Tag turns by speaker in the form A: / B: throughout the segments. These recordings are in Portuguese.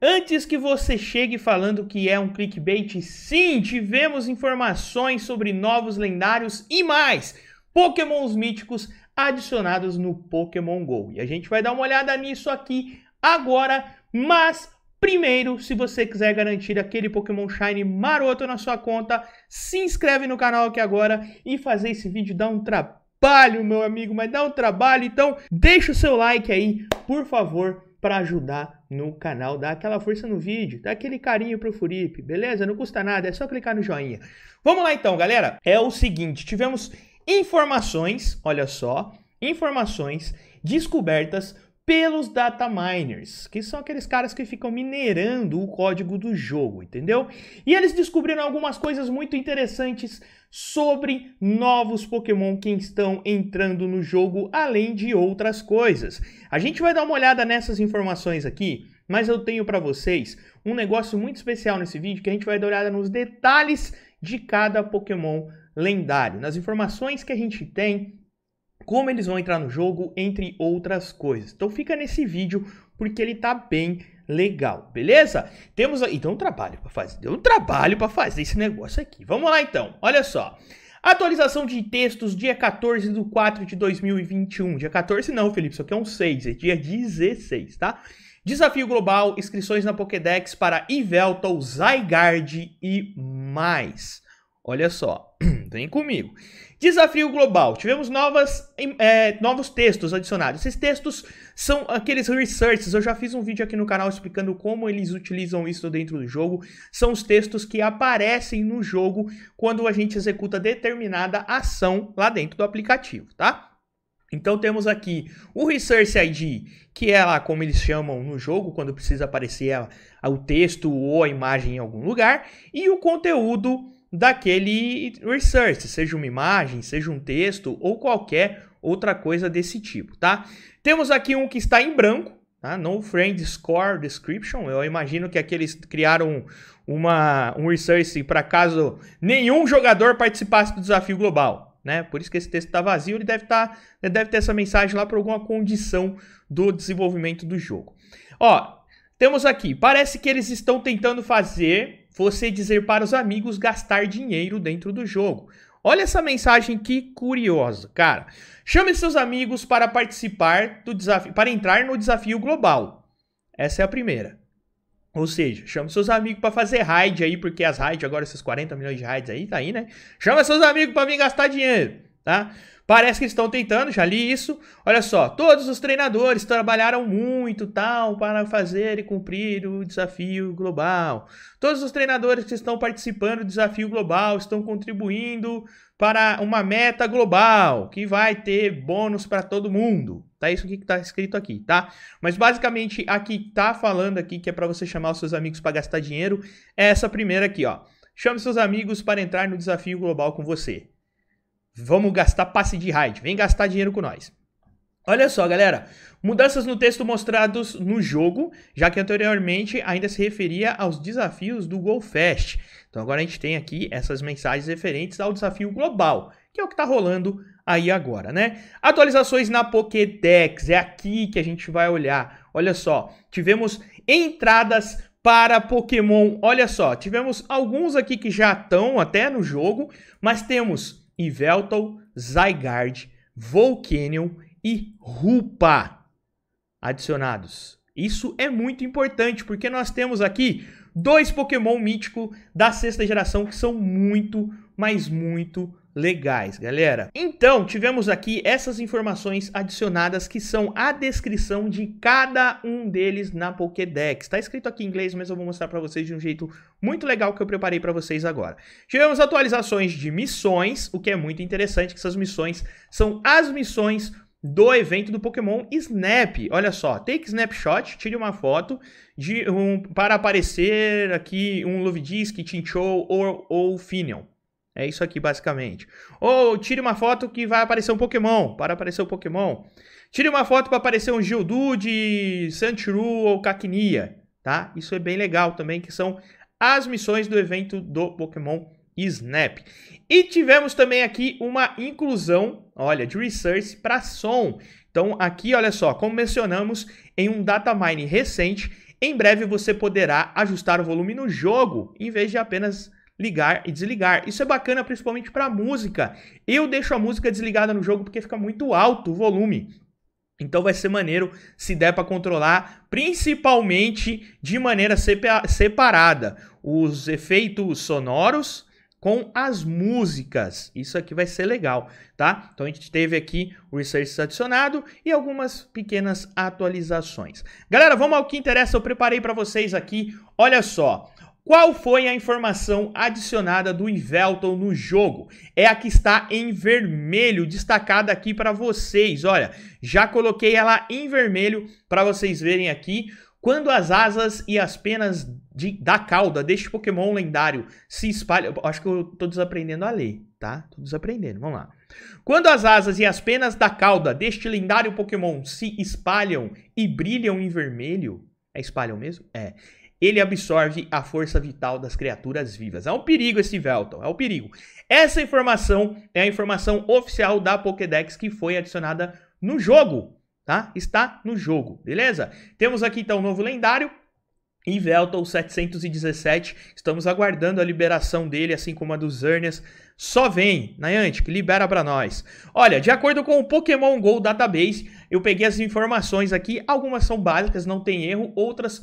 A: Antes que você chegue falando que é um clickbait, sim, tivemos informações sobre novos lendários e mais pokémons míticos adicionados no Pokémon GO. E a gente vai dar uma olhada nisso aqui agora, mas primeiro, se você quiser garantir aquele Pokémon Shine maroto na sua conta, se inscreve no canal aqui agora e fazer esse vídeo dar um trabalho, meu amigo, mas dá um trabalho, então deixa o seu like aí, por favor, para ajudar no canal. Dá aquela força no vídeo, dá aquele carinho pro Furipe, beleza? Não custa nada, é só clicar no joinha. Vamos lá então, galera. É o seguinte, tivemos informações, olha só, informações descobertas pelos data miners, que são aqueles caras que ficam minerando o código do jogo, entendeu? E eles descobriram algumas coisas muito interessantes sobre novos Pokémon que estão entrando no jogo, além de outras coisas. A gente vai dar uma olhada nessas informações aqui, mas eu tenho para vocês um negócio muito especial nesse vídeo que a gente vai dar uma olhada nos detalhes de cada Pokémon lendário, nas informações que a gente tem como eles vão entrar no jogo, entre outras coisas. Então fica nesse vídeo porque ele tá bem legal, beleza? Temos aí, então um trabalho para fazer, deu um trabalho para fazer esse negócio aqui. Vamos lá então. Olha só. Atualização de textos, dia 14 do 4 de 2021. Dia 14 não, Felipe, isso aqui é um 6, é dia 16, tá? Desafio global, inscrições na Pokédex para Ivelto, Zygarde e mais. Olha só, vem comigo. Desafio global. Tivemos novas, é, novos textos adicionados. Esses textos são aqueles researches. Eu já fiz um vídeo aqui no canal explicando como eles utilizam isso dentro do jogo. São os textos que aparecem no jogo quando a gente executa determinada ação lá dentro do aplicativo, tá? Então temos aqui o Resource ID, que é lá como eles chamam no jogo, quando precisa aparecer ela, o texto ou a imagem em algum lugar, e o conteúdo daquele research, seja uma imagem, seja um texto ou qualquer outra coisa desse tipo, tá? Temos aqui um que está em branco, tá? No Friend Score Description. Eu imagino que aqueles criaram uma, um research para caso nenhum jogador participasse do desafio global, né? Por isso que esse texto está vazio, ele deve, tá, ele deve ter essa mensagem lá por alguma condição do desenvolvimento do jogo. Ó, temos aqui, parece que eles estão tentando fazer você dizer para os amigos gastar dinheiro dentro do jogo. Olha essa mensagem que curiosa, cara. Chame seus amigos para participar do desafio, para entrar no desafio global. Essa é a primeira. Ou seja, chama seus amigos para fazer raid aí, porque as raids agora esses 40 milhões de raids aí tá aí, né? Chama seus amigos para vir gastar dinheiro tá? Parece que eles estão tentando, já li isso. Olha só, todos os treinadores trabalharam muito tal para fazer e cumprir o desafio global. Todos os treinadores que estão participando do desafio global estão contribuindo para uma meta global que vai ter bônus para todo mundo. Tá isso que tá escrito aqui, tá? Mas basicamente aqui tá falando aqui que é para você chamar os seus amigos para gastar dinheiro, é essa primeira aqui, ó. Chame seus amigos para entrar no desafio global com você. Vamos gastar passe de raid. Vem gastar dinheiro com nós. Olha só, galera. Mudanças no texto mostrados no jogo, já que anteriormente ainda se referia aos desafios do GoFest. Então agora a gente tem aqui essas mensagens referentes ao desafio global, que é o que está rolando aí agora, né? Atualizações na Pokédex, é aqui que a gente vai olhar. Olha só, tivemos entradas para Pokémon. Olha só, tivemos alguns aqui que já estão até no jogo, mas temos Iveltal, Zygarde, Volcanion e Rupa adicionados. Isso é muito importante porque nós temos aqui dois Pokémon mítico da sexta geração que são muito, mas muito legais, galera. Então, tivemos aqui essas informações adicionadas que são a descrição de cada um deles na Pokédex. Tá escrito aqui em inglês, mas eu vou mostrar para vocês de um jeito muito legal que eu preparei para vocês agora. Tivemos atualizações de missões, o que é muito interessante, que essas missões são as missões do evento do Pokémon Snap. Olha só, take snapshot, tire uma foto de um para aparecer aqui um Luvidisc, Chinchou ou, ou Finion. É isso aqui, basicamente. Ou tire uma foto que vai aparecer um Pokémon, para aparecer um Pokémon. Tire uma foto para aparecer um de Sandshrew ou Cacnea, tá? Isso é bem legal também, que são as missões do evento do Pokémon Snap. E tivemos também aqui uma inclusão, olha, de resource para som. Então aqui, olha só, como mencionamos em um data mine recente, em breve você poderá ajustar o volume no jogo, em vez de apenas ligar e desligar. Isso é bacana principalmente para música. Eu deixo a música desligada no jogo porque fica muito alto o volume. Então vai ser maneiro se der para controlar, principalmente de maneira separada, os efeitos sonoros com as músicas. Isso aqui vai ser legal, tá? Então a gente teve aqui o research adicionado e algumas pequenas atualizações. Galera, vamos ao que interessa, eu preparei para vocês aqui. Olha só, qual foi a informação adicionada do Ivelton no jogo? É a que está em vermelho, destacada aqui para vocês. Olha, já coloquei ela em vermelho para vocês verem aqui. Quando as asas e as penas de, da cauda deste Pokémon lendário se espalham. Acho que eu estou desaprendendo a ler, tá? Estou desaprendendo, vamos lá. Quando as asas e as penas da cauda deste lendário Pokémon se espalham e brilham em vermelho. É espalham mesmo? É ele absorve a força vital das criaturas vivas. É um perigo esse Velton, é um perigo. Essa informação é a informação oficial da Pokédex que foi adicionada no jogo, tá? Está no jogo, beleza? Temos aqui então o um novo lendário, e Velton 717. Estamos aguardando a liberação dele, assim como a dos Urnias. Só vem, Niantic, libera para nós. Olha, de acordo com o Pokémon Go Database, eu peguei as informações aqui. Algumas são básicas, não tem erro. Outras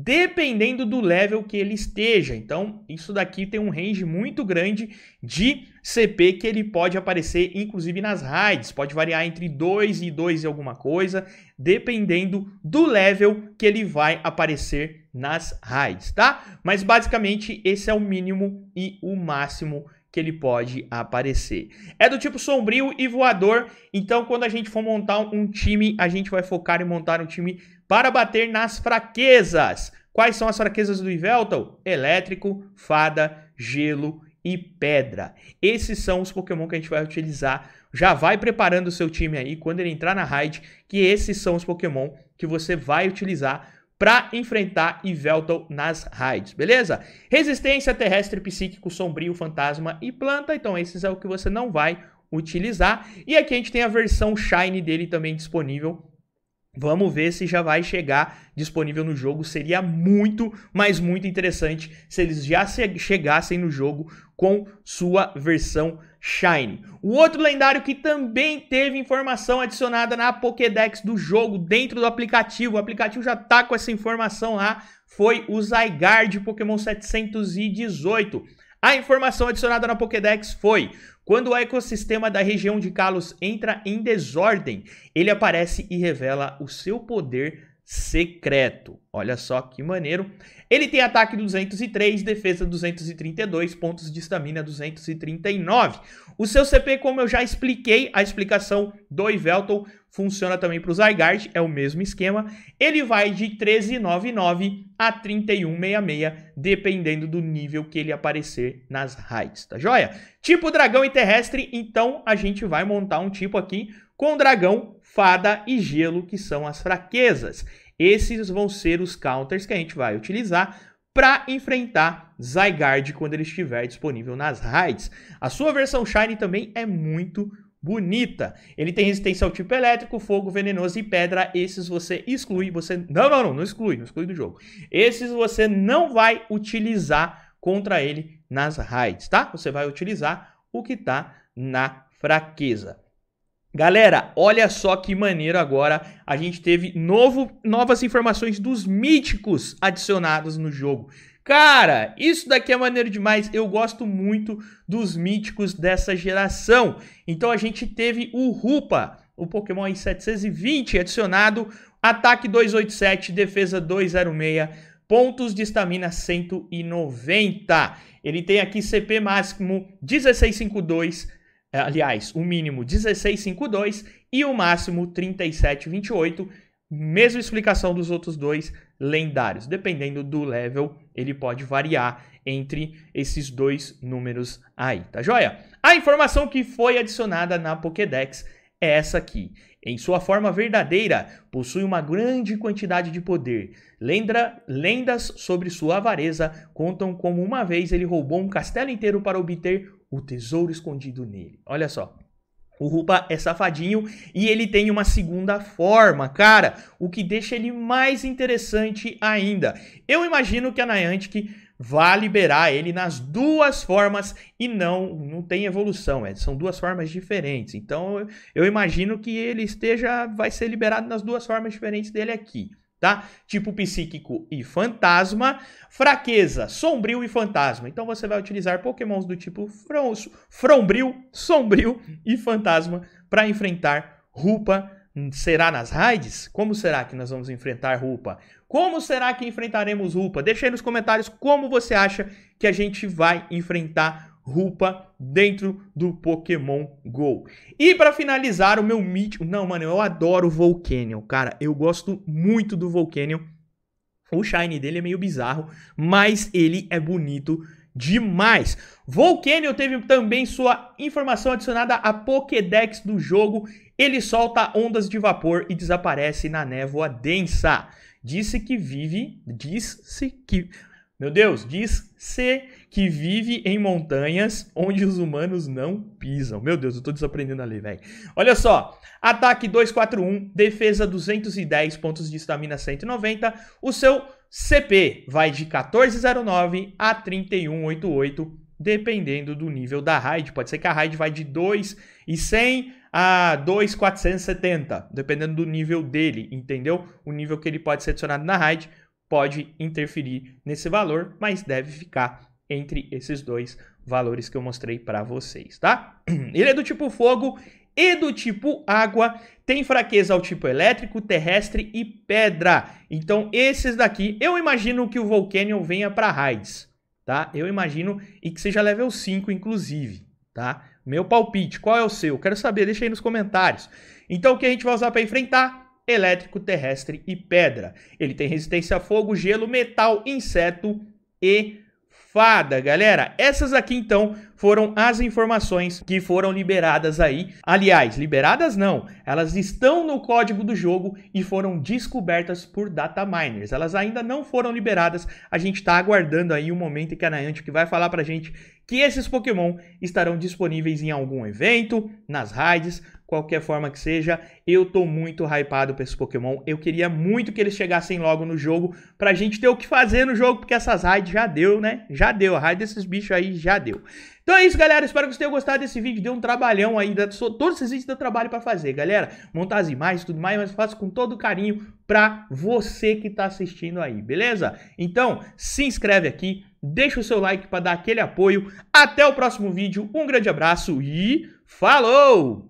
A: dependendo do level que ele esteja. Então, isso daqui tem um range muito grande de CP que ele pode aparecer, inclusive nas raids. Pode variar entre 2 e 2 e alguma coisa, dependendo do level que ele vai aparecer nas raids, tá? Mas, basicamente, esse é o mínimo e o máximo que ele pode aparecer. É do tipo sombrio e voador, então quando a gente for montar um time, a gente vai focar em montar um time para bater nas fraquezas. Quais são as fraquezas do Iveltal? Elétrico, Fada, Gelo e Pedra. Esses são os Pokémon que a gente vai utilizar. Já vai preparando o seu time aí quando ele entrar na raid, que esses são os Pokémon que você vai utilizar para enfrentar Iveltal nas raids, beleza? Resistência terrestre, psíquico, sombrio, fantasma e planta. Então esses é o que você não vai utilizar. E aqui a gente tem a versão Shine dele também disponível Vamos ver se já vai chegar disponível no jogo. Seria muito, mas muito interessante se eles já chegassem no jogo com sua versão Shine. O outro lendário que também teve informação adicionada na Pokédex do jogo, dentro do aplicativo, o aplicativo já está com essa informação lá, foi o Zygarde Pokémon 718. A informação adicionada na Pokédex foi: quando o ecossistema da região de Kalos entra em desordem, ele aparece e revela o seu poder secreto. Olha só que maneiro. Ele tem ataque 203, defesa 232, pontos de estamina 239. O seu CP, como eu já expliquei, a explicação do Ivelton funciona também para o Zygarde, é o mesmo esquema. Ele vai de 1399 a 3166, dependendo do nível que ele aparecer nas raids, tá joia? Tipo dragão e terrestre, então a gente vai montar um tipo aqui com dragão, fada e gelo, que são as fraquezas. Esses vão ser os counters que a gente vai utilizar para enfrentar Zygarde quando ele estiver disponível nas raids. A sua versão Shine também é muito bonita. Ele tem resistência ao tipo elétrico, fogo, venenoso e pedra. Esses você exclui, você... Não, não, não, não exclui, não exclui do jogo. Esses você não vai utilizar contra ele nas raids, tá? Você vai utilizar o que tá na fraqueza. Galera, olha só que maneiro agora. A gente teve novo, novas informações dos míticos adicionados no jogo. Cara, isso daqui é maneiro demais. Eu gosto muito dos míticos dessa geração. Então a gente teve o Rupa, o Pokémon aí 720 adicionado, ataque 287, defesa 206, pontos de estamina 190. Ele tem aqui CP máximo 1652, é, aliás, o mínimo 16,52 e o máximo 37,28. Mesma explicação dos outros dois lendários. Dependendo do level, ele pode variar entre esses dois números aí, tá joia? A informação que foi adicionada na Pokédex é essa aqui. Em sua forma verdadeira, possui uma grande quantidade de poder. Lendra, lendas sobre sua avareza contam como uma vez ele roubou um castelo inteiro para obter o tesouro escondido nele. Olha só. O Rupa é safadinho e ele tem uma segunda forma, cara, o que deixa ele mais interessante ainda. Eu imagino que a Niantic vá liberar ele nas duas formas e não não tem evolução, é, são duas formas diferentes. Então eu imagino que ele esteja vai ser liberado nas duas formas diferentes dele aqui tá? Tipo psíquico e fantasma, fraqueza, sombrio e fantasma. Então você vai utilizar pokémons do tipo fronço, frombril, sombrio e fantasma para enfrentar Rupa. Será nas raids? Como será que nós vamos enfrentar Rupa? Como será que enfrentaremos Rupa? Deixa aí nos comentários como você acha que a gente vai enfrentar Rupa dentro do Pokémon Go. E para finalizar, o meu mítico. Não, mano, eu adoro o Volcanion, cara. Eu gosto muito do Volcanion. O shine dele é meio bizarro, mas ele é bonito demais. Volcanion teve também sua informação adicionada à Pokédex do jogo. Ele solta ondas de vapor e desaparece na névoa densa. Disse que vive, disse que... Meu Deus, diz-se que vive em montanhas onde os humanos não pisam. Meu Deus, eu tô desaprendendo ali, velho. Olha só. Ataque 241, defesa 210, pontos de estamina 190. O seu CP vai de 1409 a 3188, dependendo do nível da raid. Pode ser que a raid vai de 2 e 100 a 2,470, dependendo do nível dele, entendeu? O nível que ele pode ser adicionado na raid pode interferir nesse valor, mas deve ficar entre esses dois valores que eu mostrei para vocês, tá? Ele é do tipo fogo e do tipo água, tem fraqueza ao tipo elétrico, terrestre e pedra. Então esses daqui, eu imagino que o Volcanion venha para raids, tá? Eu imagino e que seja level 5 inclusive, tá? Meu palpite, qual é o seu? Quero saber, deixa aí nos comentários. Então o que a gente vai usar para enfrentar? Elétrico, terrestre e pedra. Ele tem resistência a fogo, gelo, metal, inseto e safada, galera. Essas aqui então foram as informações que foram liberadas aí. Aliás, liberadas não, elas estão no código do jogo e foram descobertas por data miners. Elas ainda não foram liberadas. A gente está aguardando aí o um momento em que a Niantic vai falar pra gente que esses Pokémon estarão disponíveis em algum evento, nas raids qualquer forma que seja, eu tô muito hypado pra esse Pokémon. Eu queria muito que eles chegassem logo no jogo pra gente ter o que fazer no jogo, porque essas raids já deu, né? Já deu, a raid desses bichos aí já deu. Então é isso, galera. Espero que vocês tenham gostado desse vídeo. Deu um trabalhão aí. Todos esses vídeos deu trabalho pra fazer, galera. Montar as imagens e tudo mais, mas faço com todo carinho pra você que tá assistindo aí, beleza? Então, se inscreve aqui, deixa o seu like pra dar aquele apoio. Até o próximo vídeo. Um grande abraço e falou!